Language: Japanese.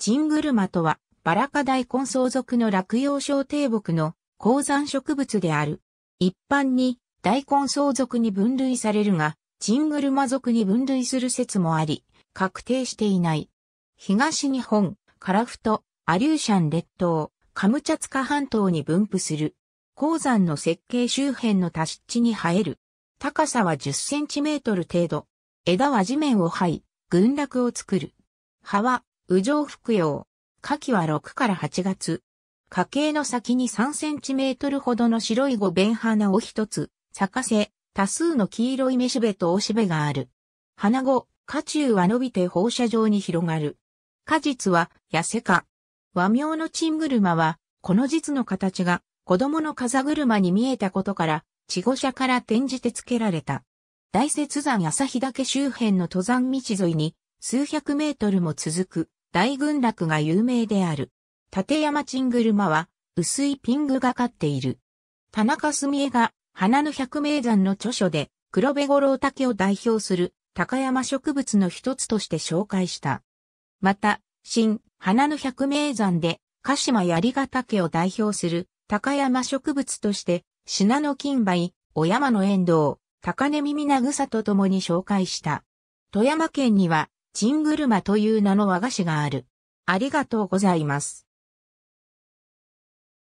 チングルマとは、バラカ大根草属の落葉小低木の鉱山植物である。一般に大根草属に分類されるが、チングルマ属に分類する説もあり、確定していない。東日本、カラフト、アリューシャン列島、カムチャツカ半島に分布する。鉱山の設計周辺の多湿地に生える。高さは10センチメートル程度。枝は地面を這い、群落を作る。葉は右上服用。夏季は6から8月。花茎の先に3センチメートルほどの白い五弁花を一つ、咲かせ、多数の黄色い雌しべと雄しべがある。花後、花中は伸びて放射状に広がる。果実は、痩せか。和名のチン車は、この実の形が、子供の風車に見えたことから、地護者から転じて付けられた。大雪山朝日岳周辺の登山道沿いに、数百メートルも続く、大群落が有名である。立山チングルマは薄いピングがかっている。田中澄江が花の百名山の著書で黒部五郎竹を代表する高山植物の一つとして紹介した。また、新花の百名山で鹿島槍ヶ岳を代表する高山植物として品の金梅、小山の遠藤、高根耳なぐさと共に紹介した。富山県にはチングルマという名の和菓子がある。ありがとうございます。